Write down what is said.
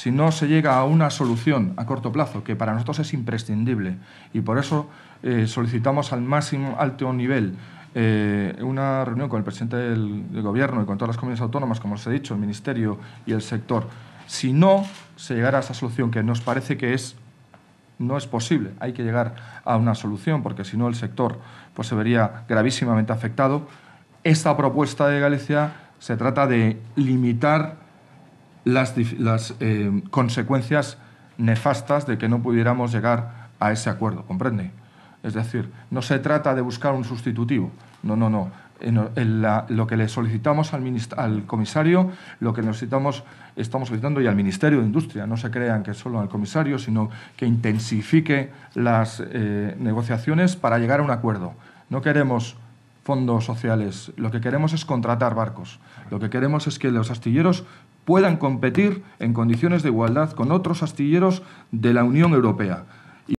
si no se llega a una solución a corto plazo, que para nosotros es imprescindible, y por eso eh, solicitamos al máximo alto nivel eh, una reunión con el presidente del, Gobierno y con todas las comunidades autónomas, como os he dicho, el Ministerio y el sector, si no se llegara a esa solución que nos parece que es no es posible, hay que llegar a una solución, porque si no el sector pues, se vería gravísimamente afectado. Esta propuesta de Galicia se trata de limitar las, eh, consecuencias nefastas de que no pudiéramos llegar a ese acuerdo, ¿comprende? Es decir, no se trata de buscar un sustitutivo, no, no, no. lo que le solicitamos al, comisario, lo que necesitamos, estamos solicitando y al Ministerio de Industria, no se crean que solo al comisario, sino que intensifique las eh, negociaciones para llegar a un acuerdo. No queremos fondos sociales, lo que queremos es contratar barcos, lo que queremos es que los astilleros puedan competir en condiciones de igualdad con otros astilleros de la Unión Europea.